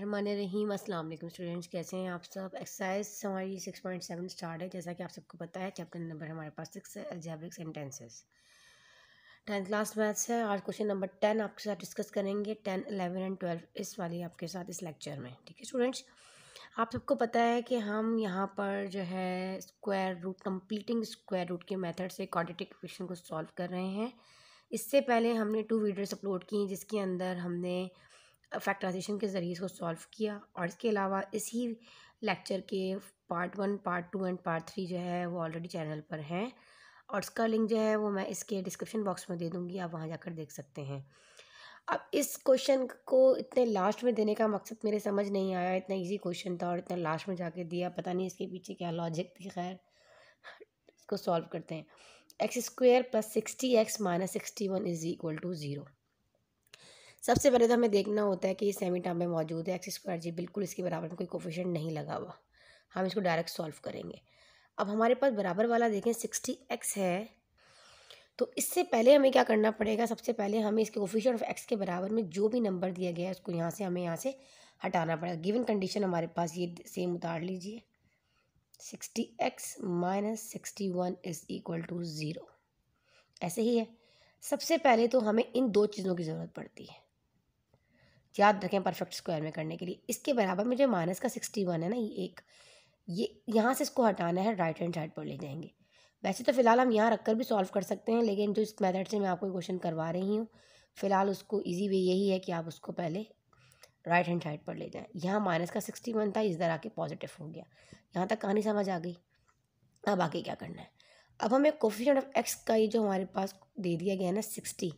रहीम अस्सलाम वालेकुम स्टूडेंट्स कैसे हैं आप सब एक्सरसाइज हमारी सिक्स पॉइंट सेवन स्टार्ट है जैसा कि आप सबको पता है चैप्टर नंबर हमारे पास सिक्स है algebraic sentences tenth class maths है आज क्वेश्चन नंबर टेन आपके साथ डिस्कस करेंगे टेन अलेवन एंड ट्वेल्व इस वाली आपके साथ इस लेक्चर में ठीक है स्टूडेंट्स आप सबको पता है कि हम यहाँ पर जो है square root completing square root के मेथड से क्वाड्रेटिक इक्वेशन को सॉल्व कर रहे हैं इससे पहले हमने टू वीडियोस अपलोड की जिसके अंदर हमने फैक्टराइजेशन के ज़रिए इसको सॉल्व किया और इसके अलावा इसी लेक्चर के part one part two and part three जो है वो ऑलरेडी चैनल पर हैं और इसका लिंक जो है वो मैं इसके डिस्क्रिप्शन बॉक्स में दे दूँगी आप वहाँ जाकर देख सकते हैं अब इस क्वेश्चन को इतने लास्ट में देने का मकसद मेरे समझ नहीं आया इतना इजी क्वेश्चन था और इतना लास्ट में जाके दिया पता नहीं इसके पीछे क्या लॉजिक थी खैर इसको सॉल्व करते हैं x square plus sixty x minus sixty one is equal to zero सबसे पहले तो हमें देखना होता है कि ये सेमी टर्म में मौजूद है एक्स स्क्वायर जी बिल्कुल इसके बराबर में कोई कोफिशन नहीं लगा हुआ हम इसको डायरेक्ट सॉल्व करेंगे अब हमारे पास बराबर वाला देखें सिक्सटी एक्स है तो इससे पहले हमें क्या करना पड़ेगा सबसे पहले हमें इसके कोफिशेंट ऑफ एक्स के बराबर में जो भी नंबर दिया गया है उसको यहाँ से हमें यहाँ से हटाना पड़ेगा गिवन कंडीशन हमारे पास ये सेम उतार लीजिए sixty x minus sixty one is equal to zero ऐसे ही है सबसे पहले तो हमें इन दो चीज़ों की ज़रूरत पड़ती है याद रखें परफेक्ट स्क्वायर में करने के लिए इसके बराबर में जो माइनस का सिक्सटी वन है ना ये एक ये यहाँ से इसको हटाना है राइट हैंड साइड पर ले जाएंगे वैसे तो फ़िलहाल हम यहाँ रख कर भी सॉल्व कर सकते हैं लेकिन जो इस मेथड से मैं आपको क्वेश्चन करवा रही हूँ फ़िलहाल उसको इजी वे यही है कि आप उसको पहले राइट हैंड साइड पर ले जाएँ यहाँ माइनस का सिक्सटी वन था तरह आके पॉजिटिव हो गया यहाँ तक कहानी समझ आ गई अब आगे क्या करना है अब हमें कोफिशेंट ऑफ एक्स का ये जो हमारे पास दे दिया गया है ना सिक्सटी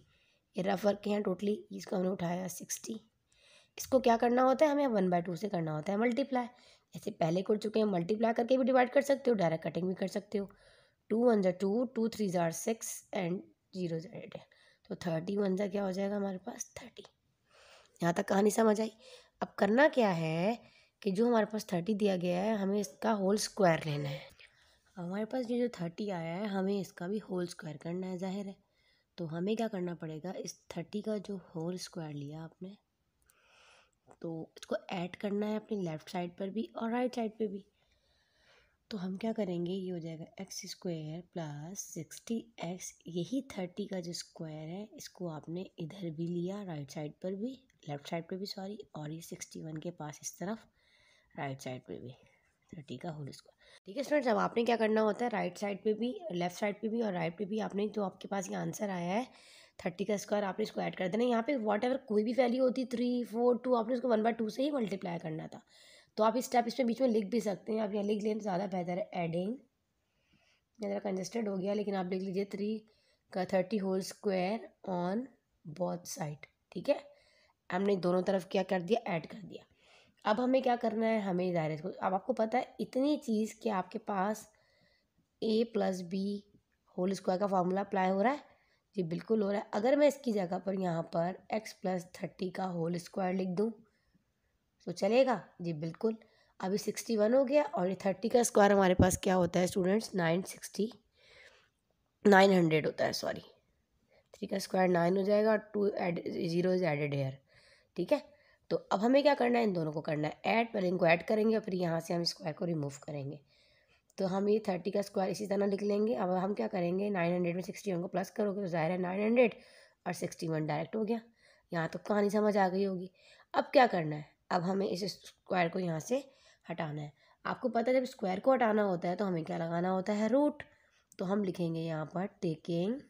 ये रफ वर्क के हैं टोटली इसको हमने उठाया सिक्सटी इसको क्या करना होता है हमें वन बाय टू से करना होता है मल्टीप्लाई ऐसे पहले कर चुके हैं मल्टीप्लाई करके भी डिवाइड कर सकते हो डायरेक्ट कटिंग भी कर सकते हो टू वन ज़ा टू टू थ्री ज़ार सिक्स एंड जीरो ज़ार एट तो थर्टी वन ज़ा क्या हो जाएगा हमारे पास थर्टी यहाँ तक कहानी समझ आई अब करना क्या है कि जो हमारे पास थर्टी दिया गया है हमें इसका होल स्क्वायर लेना है हमारे पास ये जो थर्टी आया है हमें इसका भी होल स्क्वायर करना है जाहिर है तो हमें क्या करना पड़ेगा इस थर्टी का जो होल स्क्वायर लिया आपने तो इसको ऐड करना है अपनी लेफ़्ट साइड पर भी और राइट साइड पर भी तो हम क्या करेंगे ये हो जाएगा x square plus sixty x यही थर्टी का जो स्क्वायर है इसको आपने इधर भी लिया राइट साइड पर भी लेफ़्ट साइड पर भी सॉरी और ये सिक्सटी वन के पास इस तरफ राइट साइड पर भी थर्टी का होल स्क्वायर ठीक है स्टूडेंट्स अब आपने क्या करना होता है राइट साइड पर भी लेफ़्ट साइड पर भी और राइट पर भी आपने जो आपके पास ये आंसर आया है थर्टी का स्क्वायर आपने इसको ऐड कर देना यहाँ पे वॉट एवर कोई भी वैल्यू होती थ्री फोर टू आपने उसको वन बाय टू से ही मल्टीप्लाई करना था तो आप स्टेप इसमें बीच में लिख भी सकते हैं आप यहाँ लिख लें तो ज़्यादा बेहतर है एडिंग ज़रा कंजस्टेड हो गया लेकिन आप लिख लीजिए थ्री का thirty whole square on both side ठीक है हमने दोनों तरफ क्या कर दिया ऐड कर दिया अब हमें क्या करना है हमें दायरे को अब आपको पता है इतनी चीज़ कि आपके पास a plus b whole square का फार्मूला अप्लाई हो रहा है जी बिल्कुल हो रहा है अगर मैं इसकी जगह पर यहाँ पर एक्स प्लस थर्टी का होल स्क्वायर लिख दूँ तो चलेगा जी बिल्कुल अभी सिक्सटी वन हो गया और ये थर्टी का स्क्वायर हमारे पास क्या होता है students nine sixty nine hundred होता है सॉरी थ्री का स्क्वायर नाइन हो जाएगा और two add zero is added here ठीक है तो अब हमें क्या करना है इन दोनों को करना है ऐड पर इनको ऐड करेंगे और फिर यहाँ से हम स्क्वायर को रिमूव करेंगे तो हम ये थर्टी का स्क्वायर इसी तरह लिख लेंगे अब हम क्या करेंगे नाइन हंड्रेड में सिक्सटी वन को प्लस करोगे तो ज़ाहिर है नाइन हंड्रेड और सिक्सटी वन डायरेक्ट हो गया यहाँ तो कहानी समझ आ गई होगी अब क्या करना है अब हमें इस स्क्वायर को यहाँ से हटाना है आपको पता है जब स्क्वायर को हटाना होता है तो हमें क्या लगाना होता है रूट तो हम लिखेंगे यहाँ पर taking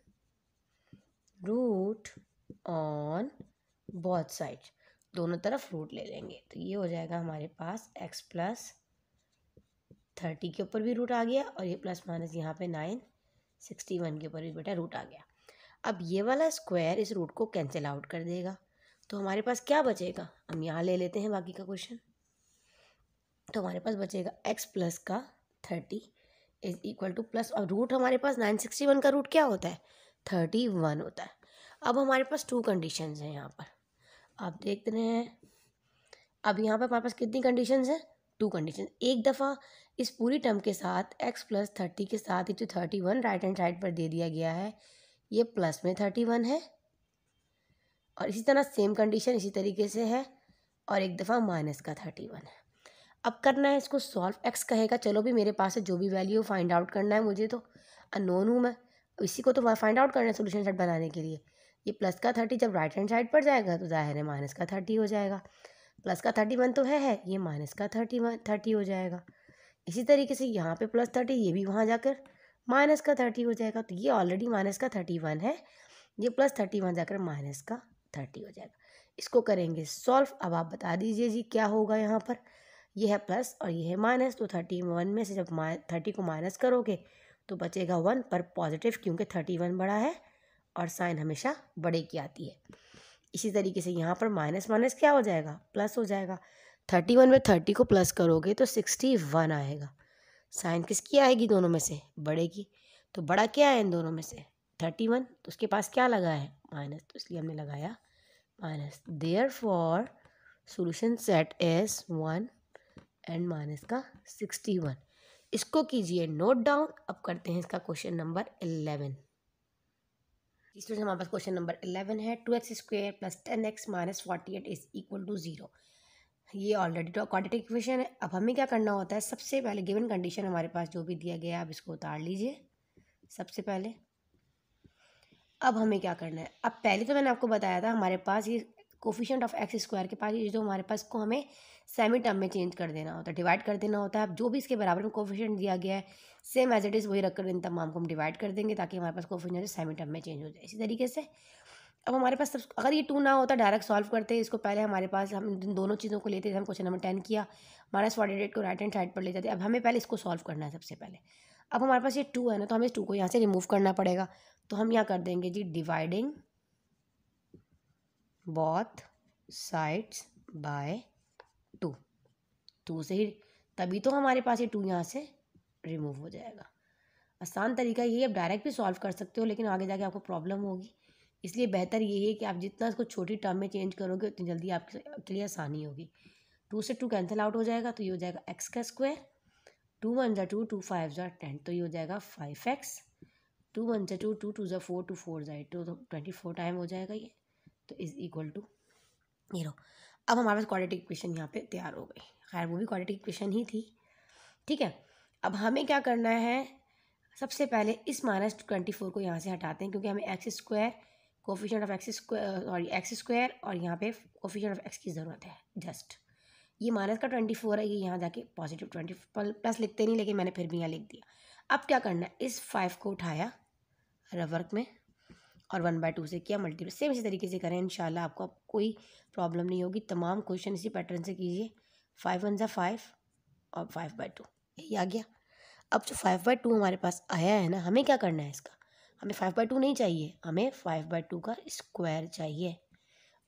root on both side दोनों तरफ रूट ले लेंगे तो ये हो जाएगा हमारे पास एक्स प्लस थर्टी के ऊपर भी रूट आ गया और ये प्लस माइनस यहाँ पे नाइन सिक्सटी वन के ऊपर भी बेटा रूट आ गया अब ये वाला स्क्वायर इस रूट को कैंसिल आउट कर देगा तो हमारे पास क्या बचेगा हम यहाँ ले लेते हैं बाकी का क्वेश्चन तो हमारे पास बचेगा एक्स प्लस का thirty is equal to plus और रूट हमारे पास नाइन सिक्सटी वन का रूट क्या होता है थर्टी वन होता है अब हमारे पास टू कंडीशन हैं यहाँ पर आप देख रहे हैं अब यहाँ पर हमारे पास कितनी कंडीशन हैं टू कंडीशन एक दफ़ा इस पूरी टर्म के साथ x प्लस थर्टी के साथ ही जो thirty one right hand side पर दे दिया गया है ये प्लस में थर्टी वन है और इसी तरह सेम कंडीशन इसी तरीके से है और एक दफ़ा माइनस का थर्टी वन है अब करना है इसको सॉल्व एक्स कहेगा चलो भी मेरे पास से जो भी वैल्यू फाइंड आउट करना है मुझे तो अनोन हूँ मैं इसी को तो फाइंड आउट करना है सोल्यूशन सेट बनाने के लिए ये प्लस का थर्टी जब राइट हैंड साइड पर जाएगा तो जाहिर है माइनस का थर्टी हो जाएगा प्लस का थर्टी वन तो है है ये माइनस का थर्टी वन थर्टी हो जाएगा इसी तरीके से यहाँ पे प्लस थर्टी ये भी वहाँ जाकर माइनस का थर्टी हो जाएगा तो ये ऑलरेडी माइनस का थर्टी वन है ये प्लस थर्टी वहाँ जाकर माइनस का थर्टी हो जाएगा इसको करेंगे सॉल्व अब आप बता दीजिए जी क्या होगा यहाँ पर ये है प्लस और ये है माइनस तो थर्टी वन में से जब माइ थर्टी को माइनस करोगे तो बचेगा वन पर पॉजिटिव क्योंकि थर्टी वन बड़ा है और साइन हमेशा बड़े की आती है इसी तरीके से यहाँ पर माइनस माइनस क्या हो जाएगा प्लस हो जाएगा थर्टी वन में थर्टी को प्लस करोगे तो सिक्सटी वन आएगा साइन किसकी आएगी दोनों में से बड़े की तो बड़ा क्या है इन दोनों में से थर्टी वन तो उसके पास क्या लगा है माइनस तो इसलिए हमने लगाया minus therefore solution set S one and minus का सिक्सटी वन इसको कीजिए नोट डाउन अब करते हैं इसका क्वेश्चन नंबर एलेवन स्टूडेंट्स हमारे पास क्वेश्चन नंबर एलेवन है two x square plus ten x minus forty eight is equal to zero ये ऑलरेडी क्वांटिटी इक्वेशन है अब हमें क्या करना होता है सबसे पहले गिवन कंडीशन हमारे पास जो भी दिया गया है आप इसको उतार लीजिए सबसे पहले अब हमें क्या करना है अब पहले तो मैंने आपको बताया था हमारे पास ये कोफिशेंट ऑफ एक्स स्क्वायर के पास ये जो हमारे पास को हमें सेमी टर्म में चेंज कर देना होता है डिवाइड कर देना होता है अब जो भी इसके बराबर में कोफिशेंट दिया गया है सेम एज इट इज़ वही रखकर इन तमाम को हम डिवाइड कर देंगे ताकि हमारे पास कोफिशेंट सेमी टर्म में चेंज हो जाए इसी तरीके से अब हमारे पास अगर ये टू ना होता डायरेक्ट सॉल्व करते इसको पहले हमारे पास हम दोनों चीज़ों को लेते थे हम क्वेश्चन नंबर टेन किया माइनस फोर्टी एट को राइट हैंड साइड पर ले जाते अब हमें पहले इसको सॉल्व करना है सबसे पहले अब हमारे पास ये टू है ना तो हमें इस टू को यहाँ से रिमूव करना पड़ेगा तो हम यहाँ कर देंगे जी dividing both sides by two two से ही तभी तो हमारे पास ये टू यहाँ से रिमूव हो जाएगा आसान तरीका ये आप डायरेक्ट भी सॉल्व कर सकते हो लेकिन आगे जाके आपको प्रॉब्लम होगी इसलिए बेहतर यही है कि आप जितना इसको छोटी टर्म में चेंज करोगे उतनी जल्दी आपके लिए आसानी होगी टू से टू कैंसिल आउट हो जाएगा तो ये हो जाएगा एक्स का स्क्वायर टू वन जै टू टू फाइव जै टेन तो ये हो जाएगा फाइव एक्स टू वन जै टू टू टू जै फोर टू फोर जै टू तो ट्वेंटी फोर टाइम हो जाएगा ये तो इज़ इक्वल टू जीरो अब हमारे पास क्वाड्रेटिक इक्वेशन यहाँ पे तैयार हो गई खैर वो भी क्वाड्रेटिक इक्वेशन ही थी ठीक है अब हमें क्या करना है सबसे पहले इस माइनस ट्वेंटी फोर को यहाँ से हटाते हैं क्योंकि हमें x square coefficient of x sorry x square और यहाँ पे कोफिशन ऑफ एक्स की ज़रूरत है जस्ट ये माइनस का ट्वेंटी फोर है ये यहाँ जाके पॉजिटिव ट्वेंटी प्लस लिखते नहीं लेकिन मैंने फिर भी यहाँ लिख दिया अब क्या करना है इस फाइव को उठाया रवर्क में और वन बाय टू से किया मल्टीपल सेम इसी तरीके से करें इन आपको अब कोई प्रॉब्लम नहीं होगी तमाम क्वेश्चन इसी पैटर्न से कीजिए फाइव वन ज़ा फाइव और फाइव बाई टू यही आ गया अब जो फाइव बाई टू हमारे पास आया है ना हमें क्या करना है इसका हमें फाइव बाई टू नहीं चाहिए हमें फाइव बाई टू का स्क्वायर चाहिए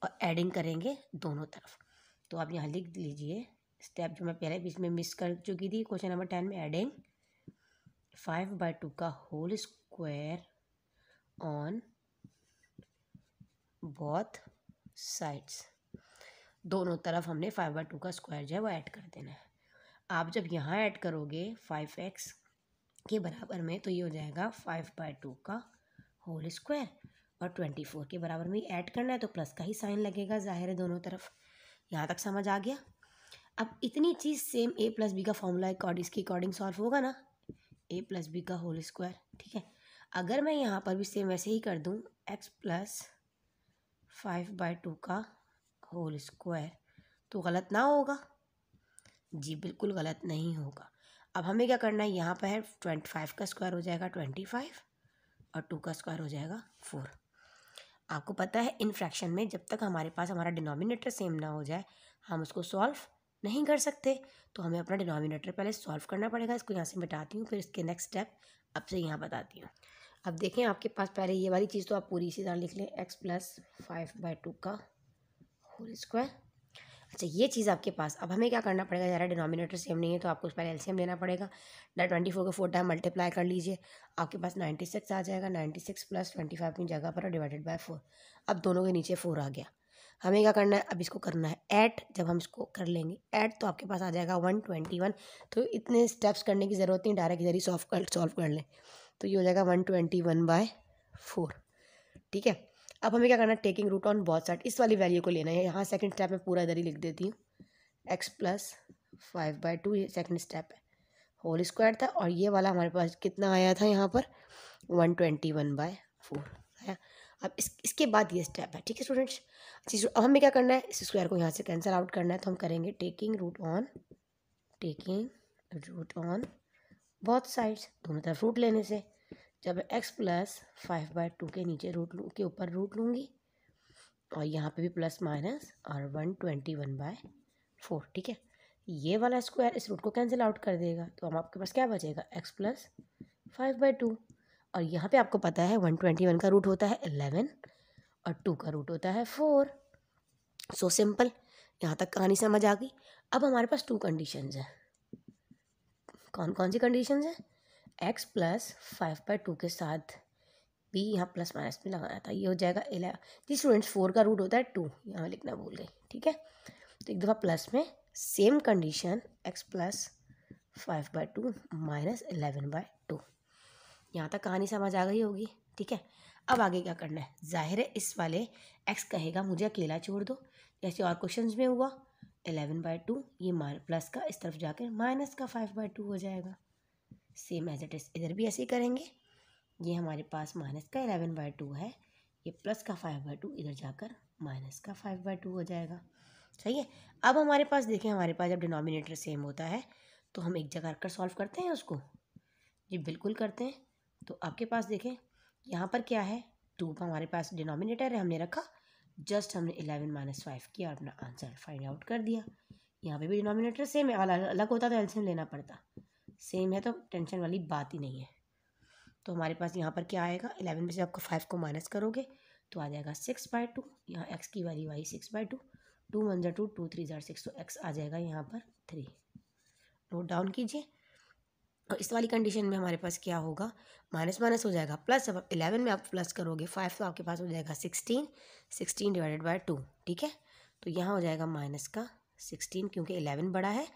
और एडिंग करेंगे दोनों तरफ तो आप यहाँ लिख लीजिए स्टेप जो मैं पहले बीच में मिस कर चुकी थी क्वेश्चन नंबर टेन में एडिंग फाइव बाई टू का whole square on both sides दोनों तरफ हमने फाइव बाई टू का स्क्वायर जो है वो ऐड कर देना है आप जब यहाँ ऐड करोगे फाइव एक्स के बराबर में तो ये हो जाएगा फाइव बाई टू का होल स्क्वायर और ट्वेंटी फोर के बराबर में ऐड करना है तो प्लस का ही साइन लगेगा जाहिर है दोनों तरफ यहाँ तक समझ आ गया अब इतनी चीज़ सेम ए प्लस बी का फॉर्मूला इसके अकॉर्डिंग सॉल्व होगा ना ए प्लस बी का होल स्क्वायर ठीक है अगर मैं यहाँ पर भी सेम वैसे ही कर दूँ x plus five by two का होल स्क्वायर तो गलत ना होगा जी बिल्कुल गलत नहीं होगा अब हमें क्या करना है यहाँ पर है ट्वेंटी फाइव का स्क्वायर हो जाएगा ट्वेंटी फाइव और टू का स्क्वायर हो जाएगा फोर आपको पता है इन फ्रैक्शन में जब तक हमारे पास हमारा डिनोमिनेटर सेम ना हो जाए हम उसको सॉल्व नहीं कर सकते तो हमें अपना डिनोमिनेटर पहले सॉल्व करना पड़ेगा इसको यहाँ से मिटाती हूँ फिर इसके नेक्स्ट स्टेप आपसे यहाँ बताती हूँ अब देखें आपके पास पहले ये वाली चीज़ तो आप पूरी इसी तरह लिख लें x plus five by two का होल स्क्वायर अच्छा ये चीज़ आपके पास अब हमें क्या करना पड़ेगा ज़रा डिनोमिनेटर सेम नहीं है तो आपको उस पहले एलसीएम लेना पड़ेगा ना ट्वेंटी फोर को फोर टाइम मल्टीप्लाई कर लीजिए आपके पास नाइन्टी सिक्स आ जाएगा ninety six plus twenty five की जगह पर डिवाइडेड बाय फोर अब दोनों के नीचे फोर आ गया हमें क्या करना है अब इसको करना है ऐट जब हम इसको कर लेंगे ऐट तो आपके पास आ जाएगा वन ट्वेंटी वन तो इतने स्टेप्स करने की ज़रूरत नहीं डायरेक्ट इधर ही कर सॉल्व कर लें तो ये हो जाएगा one twenty one by four ठीक है अब हमें क्या करना है taking root on both side इस वाली वैल्यू को लेना है यहाँ सेकंड स्टेप में पूरा इधर ही लिख देती हूँ x plus five by two ये सेकेंड स्टेप है होल स्क्वायर था और ये वाला हमारे पास कितना आया था यहाँ पर one twenty one by four आया अब इस इसके बाद ये स्टेप है ठीक है स्टूडेंट्स अच्छा अब हमें क्या करना है इस स्क्वायर को यहाँ से कैंसिल आउट करना है तो हम करेंगे taking root on taking root on both sides दोनों तरफ रूट लेने से जब x plus five by two के नीचे रूट लू के ऊपर रूट लूँगी और यहाँ पे भी प्लस माइनस और one twenty one by four ठीक है ये वाला स्क्वायर इस रूट को कैंसिल आउट कर देगा तो हम आपके पास क्या बचेगा x plus five by two और यहाँ पे आपको पता है वन ट्वेंटी वन का रूट होता है एलेवन और टू का रूट होता है फोर सो सिंपल यहाँ तक कहानी समझ आ गई अब हमारे पास टू कंडीशन हैं कौन कौन सी कंडीशन हैं x plus five by two के साथ भी यहाँ प्लस माइनस में लगाना था ये हो जाएगा एलेवन जी स्टूडेंट्स फोर का रूट होता है टू यहाँ लिखना भूल गई ठीक है तो एक दफ़ा प्लस में same condition x plus five by two minus eleven by two यहाँ तक कहानी समझ आ गई होगी ठीक है अब आगे क्या करना है जाहिर है इस वाले एक्स कहेगा मुझे अकेला छोड़ दो जैसे और क्वेश्चन में हुआ एलेवन बाई टू ये प्लस का इस तरफ जाकर माइनस का फाइव बाई टू हो जाएगा सेम एज इट इज़ इधर भी ऐसे ही करेंगे ये हमारे पास माइनस का एलेवन बाई टू है ये प्लस का फाइव बाई टू इधर जाकर माइनस का फाइव बाई टू हो जाएगा सही है अब हमारे पास देखें हमारे पास जब डिनोमिनेटर सेम होता है तो हम एक जगह रखकर सॉल्व करते हैं उसको जी बिल्कुल करते हैं तो आपके पास देखें यहाँ पर क्या है टू का हमारे पास डिनोमिनेटर है हमने रखा जस्ट हमने एलेवन माइनस फाइव किया और अपना आंसर फाइंड आउट कर दिया यहाँ पे भी डिनोमिनेटर सेम है अलग होता तो एल्सियम लेना पड़ता सेम है तो टेंशन वाली बात ही नहीं है तो हमारे पास यहाँ पर क्या आएगा एलेवन में से आपको फाइव को माइनस करोगे तो आ जाएगा सिक्स बाई टू यहाँ एक्स की वाली y six by two two one जो टू टू थ्री ज़ार सिक्स तो एक्स आ जाएगा यहाँ पर थ्री नोट डाउन कीजिए और इस वाली कंडीशन में हमारे पास क्या होगा माइनस माइनस हो जाएगा प्लस अब इलेवन में आप प्लस करोगे फाइव तो आपके पास हो जाएगा sixteen sixteen divided by two ठीक है तो यहाँ हो जाएगा माइनस का सिक्सटीन क्योंकि इलेवन बड़ा है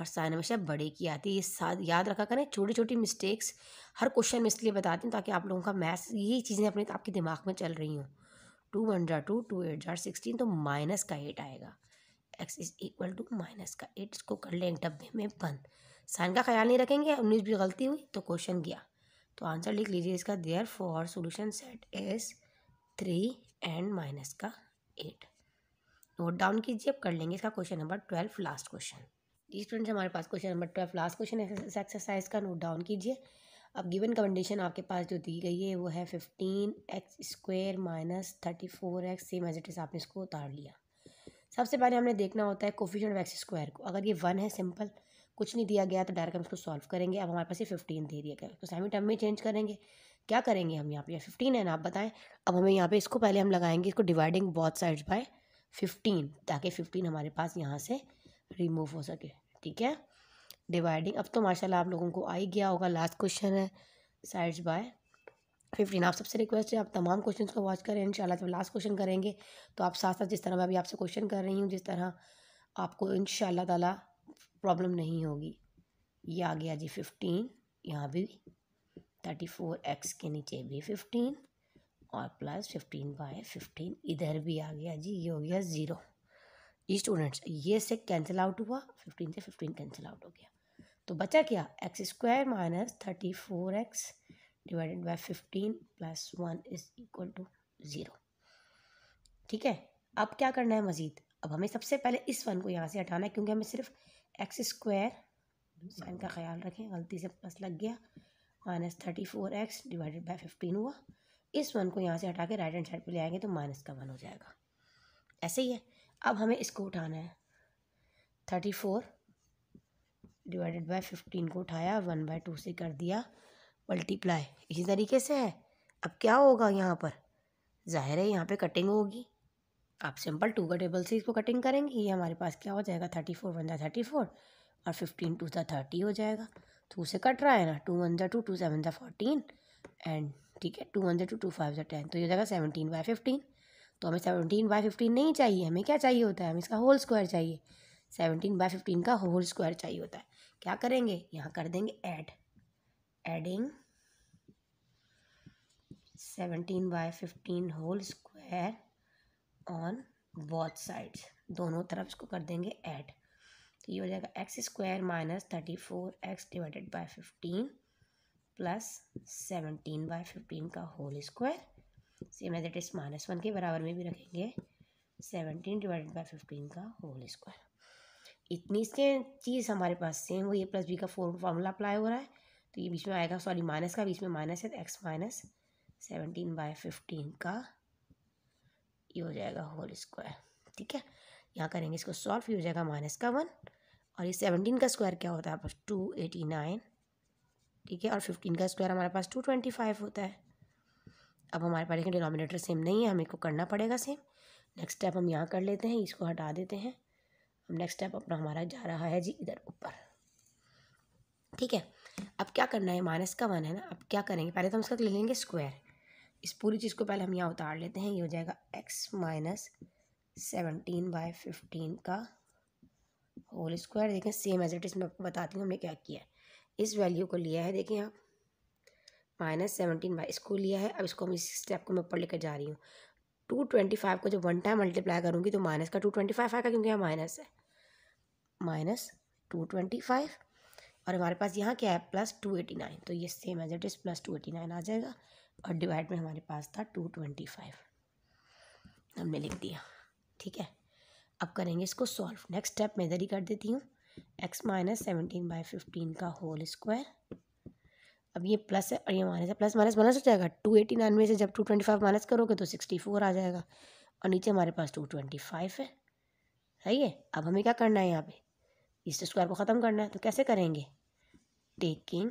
और साइन हमेशा बड़े की आती है ये साथ याद रखा करें छोटी छोटी मिस्टेक्स हर क्वेश्चन में इसलिए बताती हूँ ताकि आप लोगों का मैथ्स यही चीज़ें अपने आपके दिमाग में चल रही हूँ टू वन जार टू टू एट जार सिक्सटीन तो माइनस का एट आएगा x is equal to minus का एट इसको कर लें डब्बे में बंद साइन का ख्याल नहीं रखेंगे उन्नीस भी गलती हुई तो क्वेश्चन गया तो आंसर लिख लीजिए इसका therefore solution set S three and minus का एट नोट डाउन कीजिए अब कर लेंगे इसका question number twelve last question जी स्टूडेंट्स हमारे पास question number twelve last question exercise का नोट डाउन कीजिए अब गिवन कंडीशन आपके पास जो दी गई है वो है fifteen x square minus thirty four x same as it is आपने इसको उतार लिया सबसे पहले हमने देखना होता है कोफिशेंट ऑफ एक्स स्क्वायर को अगर ये वन है सिंपल कुछ नहीं दिया गया तो डायरेक्ट हम इसको सॉल्व करेंगे अब हमारे पास ये फिफ्टीन दे दिया गया तो सेमी टर्म में चेंज करेंगे क्या करेंगे हम यहाँ पे फिफ्टीन है ना आप बताएं अब हमें यहाँ पे इसको पहले हम लगाएंगे इसको dividing both sides by fifteen ताकि फिफ्टीन हमारे पास यहाँ से रिमूव हो सके ठीक है डिवाइडिंग अब तो माशाल्लाह आप लोगों को आ ही गया होगा लास्ट क्वेश्चन है साइड्स बाय फिफ्टीन आप सबसे रिक्वेस्ट है आप तमाम क्वेश्चन को वॉच करें इंशाल्लाह जब लास्ट क्वेश्चन करेंगे तो आप साथ साथ जिस तरह मैं अभी आपसे क्वेश्चन कर रही हूँ जिस तरह आपको इन ताला प्रॉब्लम नहीं होगी ये आ गया जी फिफ्टीन यहाँ भी थर्टी फोर एक्स के नीचे भी फिफ्टीन और प्लस फिफ्टीन बाय फिफ्टीन इधर भी आ गया जी ये हो गया ज़ीरो स्टूडेंट्स ये से कैंसिल आउट हुआ फिफ्टीन से फिफ्टीन कैंसिल आउट हो गया तो बचा क्या x square minus thirty four x divided by fifteen plus one is equal to zero ठीक है अब क्या करना है मज़ीद अब हमें सबसे पहले इस वन को यहाँ से हटाना है क्योंकि हमें सिर्फ एक्स स्क्वायर साइन का ख्याल रखें गलती से प्लस लग गया minus thirty four x divided by fifteen हुआ इस वन को यहाँ से हटा के राइट हैंड साइड पे ले आएंगे तो माइनस का वन हो जाएगा ऐसे ही है अब हमें इसको उठाना है thirty four divided by fifteen को उठाया वन बाय टू से कर दिया मल्टीप्लाई इसी तरीके से है अब क्या होगा यहाँ पर ज़ाहिर है यहाँ पे कटिंग होगी आप सिंपल टू का टेबल से इसको कटिंग करेंगे ये हमारे पास क्या हो जाएगा थर्टी फोर वन ज़ा थर्टी फोर और फिफ्टीन टू ज़ा थर्टी हो जाएगा टू से कट रहा है ना टू वन ज़ा टू टू सेवन ज़ा फोर्टीन एंड ठीक है टू वन ज़ा टू टू फाइव ज़ा टेन तो ये हो जाएगा सेवनटीन बाय फिफ्टीन तो हमें सेवनटीन बाई फिफ्टीन नहीं चाहिए हमें क्या चाहिए होता है हमें इसका होल स्क्वायर चाहिए सेवनटीन बाई फिफ्टीन का होल स्क्वायर चाहिए होता है क्या करेंगे यहाँ कर देंगे add adding seventeen by fifteen whole square on both sides दोनों तरफ इसको कर देंगे ऐड तो ये हो जाएगा x square minus thirty four x divided by fifteen plus seventeen by fifteen का whole square same as it is minus one के बराबर में भी रखेंगे सेवनटीन डिवाइडेड बाई फिफ्टीन का होल स्क्वायर इतनी इसके चीज़ हमारे पास सेम वो ये प्लस बी का फोर फार्मूला अप्लाई हो रहा है तो ये बीच में आएगा सॉरी माइनस का बीच में माइनस है तो x minus seventeen by fifteen का ये हो जाएगा होल स्क्वायर ठीक है यहाँ करेंगे इसको सॉल्व ये हो जाएगा माइनस का वन और ये सेवनटीन का स्क्वायर क्या होता है आप टू एटी नाइन ठीक है और फिफ्टीन का स्क्वायर हमारे पास टू ट्वेंटी फाइव होता है अब हमारे पास लेकिन डिनोमिनेटर सेम नहीं है हमें को करना पड़ेगा सेम नेक्स्ट स्टेप हम यहाँ कर लेते हैं इसको हटा देते हैं अब नेक्स्ट स्टेप अपना हमारा जा रहा है जी इधर ऊपर ठीक है अब क्या करना है माइनस का वन है ना अब क्या करेंगे पहले तो हम इसका ले लेंगे स्क्वायर इस पूरी चीज़ को पहले हम यहाँ उतार लेते हैं ये हो जाएगा x minus seventeen by fifteen का होल स्क्वायर देखें सेम एज इट इज मैं आपको बताती हूँ हमने क्या किया है इस वैल्यू को लिया है देखें आप माइनस सेवनटीन बाई इसको लिया है अब इसको हम इस स्टेप को मैं ऊपर लेकर जा रही हूँ टू ट्वेंटी फाइव को जब वन टाइम मल्टीप्लाई करूँगी तो माइनस का टू ट्वेंटी फाइव आएगा क्योंकि यहाँ माइनस है माइनस टू ट्वेंटी फाइव और हमारे पास यहाँ क्या है प्लस टू एटी नाइन तो ये same as it is plus two eighty nine आ जाएगा और डिवाइड में हमारे पास था टू ट्वेंटी फाइव हमने लिख दिया ठीक है अब करेंगे इसको सॉल्व नेक्स्ट स्टेप मैं इधर ही कर देती हूँ x minus seventeen by fifteen का होल स्क्वायर अब ये प्लस है और ये माइनस है प्लस माइनस माइनस हो जाएगा टू एटी नाइन में से जब टू ट्वेंटी फाइव माइनस करोगे तो सिक्सटी फोर आ जाएगा और नीचे हमारे पास टू ट्वेंटी फाइव है सही है अब हमें क्या करना है यहाँ पे इस स्क्वायर को ख़त्म करना है तो कैसे करेंगे टेकिंग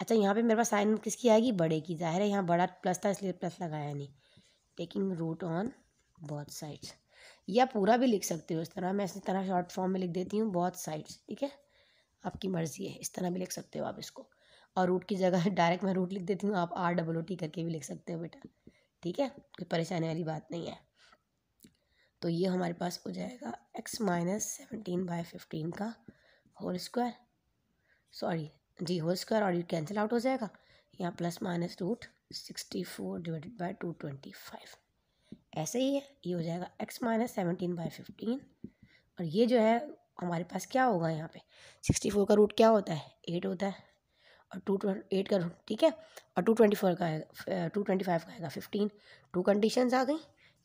अच्छा यहाँ पे मेरे पास साइन किसकी आएगी बड़े की जाहिर है यहाँ बड़ा प्लस था इसलिए प्लस लगाया नहीं taking root on both sides या पूरा भी लिख सकते हो इस तरह मैं इस तरह शॉर्ट फॉर्म में लिख देती हूँ बहुत साइड्स ठीक है आपकी मर्ज़ी है इस तरह भी लिख सकते हो आप इसको और रूट की जगह डायरेक्ट मैं रूट लिख देती हूँ आप आर डबल ओ टी करके भी लिख सकते हो बेटा ठीक है कोई परेशानी वाली बात नहीं है तो ये हमारे पास हो जाएगा x minus seventeen by fifteen का होल स्क्वायर सॉरी जी होल स्क्वायर और ये कैंसिल आउट हो जाएगा यहाँ plus minus root sixty four divided by two twenty five ऐसे ही है ये हो जाएगा x minus seventeen by fifteen और ये जो है हमारे पास क्या होगा यहाँ पे सिक्सटी फोर का रूट क्या होता है एट होता है और टू एट का ठीक है और टू ट्वेंटी फोर का आएगा टू ट्वेंटी फाइव का आएगा फिफ्टीन टू कंडीशंस आ गई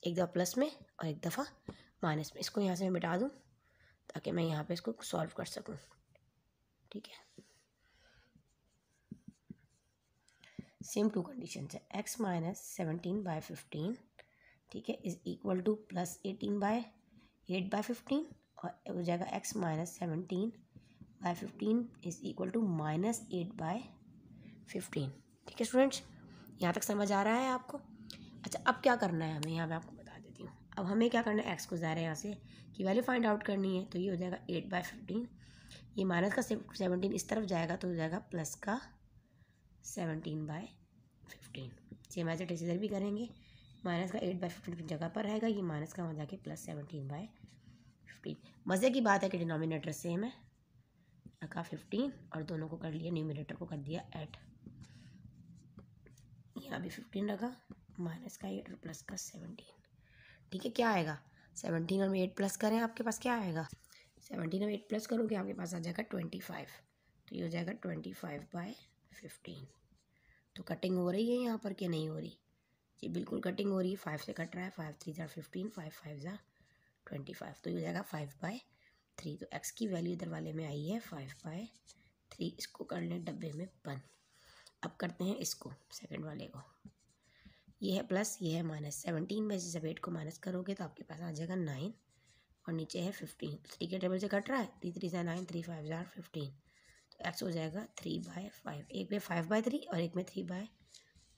एक दफ़ा प्लस में और एक दफ़ा माइनस में इसको यहाँ से मैं मिटा दूँ ताकि मैं यहाँ पे इसको सॉल्व कर सकूँ ठीक है सेम टू कंडीशन है x minus seventeen by fifteen ठीक है is equal to plus eighteen by eight by fifteen और हो जाएगा x minus seventeen by fifteen is equal to minus eight by fifteen ठीक है स्टूडेंट्स यहाँ तक समझ आ रहा है आपको अच्छा अब क्या करना है हमें यहाँ पे आपको बता देती हूँ अब हमें क्या करना है एक्स को रहे हैं यहाँ से कि वैल्यू फाइंड आउट करनी है तो ये हो जाएगा एट बाय फिफ्टीन ये माइनस का सेवनटीन इस तरफ जाएगा तो हो जाएगा प्लस का seventeen by fifteen same as it is इधर भी करेंगे माइनस का एट बाई फिफ्टीन जगह पर रहेगा ये माइनस का हो जाके प्लस सेवनटीन बाय फिफ्टीन मज़े की बात है कि डिनोमिनेटर सेम है रखा फिफ्टीन और दोनों को कर लिया न्यूमिनेटर को कर दिया एट यहाँ भी फिफ्टीन रखा माइनस का एट और प्लस का सेवनटीन ठीक है क्या आएगा सेवनटीन और में एट प्लस करें आपके पास क्या आएगा सेवनटीन और एट प्लस करोगे आपके पास आ जाएगा ट्वेंटी फाइव तो ये हो जाएगा ट्वेंटी फाइव बाय फिफ्टीन तो कटिंग हो रही है यहाँ पर कि नहीं हो रही जी बिल्कुल कटिंग हो रही है फाइव से कट रहा है फाइव थ्री ज़ार फिफ्टीन फाइव फाइव ज़ार ट्वेंटी फाइव तो ये हो जाएगा फाइव बाय थ्री तो एक्स की वैल्यू इधर वाले में आई है फाइव बाय थ्री इसको कर लें डब्बे में बंद अब करते हैं इसको सेकंड वाले को ये है प्लस ये है माइनस सेवनटीन में से जब एट को माइनस करोगे तो आपके पास आ जाएगा नाइन और नीचे है फिफ्टीन थ्री के टेबल से कट रहा है थ्री थ्री से नाइन थ्री फाइव जार फिफ्टीन तो एक्स हो जाएगा थ्री बाय फाइव एक में फाइव बाय थ्री और एक में थ्री बाय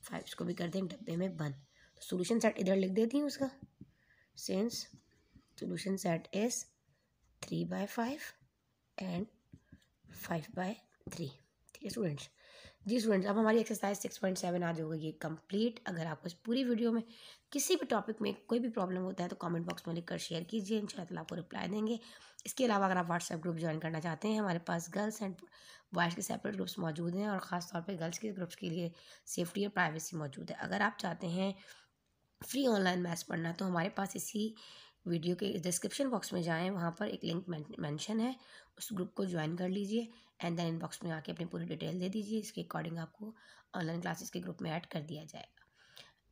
फाइव इसको भी कर दें डब्बे में बंद तो सोल्यूशन सेट इधर लिख देती हूँ उसका sense solution set is three by five and five by three ठीक है स्टूडेंट्स जी स्टूडेंट्स अब हमारी एक्सरसाइज सिक्स पॉइंट सेवन आज हो गई कंप्लीट अगर आपको इस पूरी वीडियो में किसी भी टॉपिक में कोई भी प्रॉब्लम होता है तो कमेंट बॉक्स में लिखकर शेयर कीजिए इन शाला आपको रिप्लाई देंगे इसके अलावा अगर आप व्हाट्सएप ग्रुप ज्वाइन करना चाहते हैं हमारे पास गर्ल्स एंड बॉयज़ के सेपरेट ग्रुप्स मौजूद हैं और ख़ासतौर पर गर्ल्स के ग्रुप्स के लिए सेफ्टी और प्राइवेसी मौजूद है अगर आप चाहते हैं फ्री ऑनलाइन मैथ्स पढ़ना तो हमारे पास इसी वीडियो के डिस्क्रिप्शन बॉक्स में जाएँ वहाँ पर एक लिंक मेंशन है उस ग्रुप को ज्वाइन कर लीजिए एंड देन इनबॉक्स में आके अपनी पूरी डिटेल दे दीजिए इसके अकॉर्डिंग आपको ऑनलाइन क्लासेस के ग्रुप में ऐड कर दिया जाएगा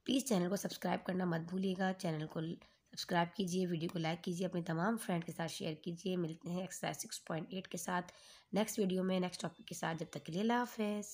प्लीज़ चैनल को सब्सक्राइब करना मत भूलिएगा चैनल को सब्सक्राइब कीजिए वीडियो को लाइक कीजिए अपने तमाम फ्रेंड के साथ शेयर कीजिए मिलते हैं एक्सरसाइज सिक्स पॉइंट एट के साथ नेक्स्ट वीडियो में नेक्स्ट टॉपिक के साथ जब तक के लिए लाफेज़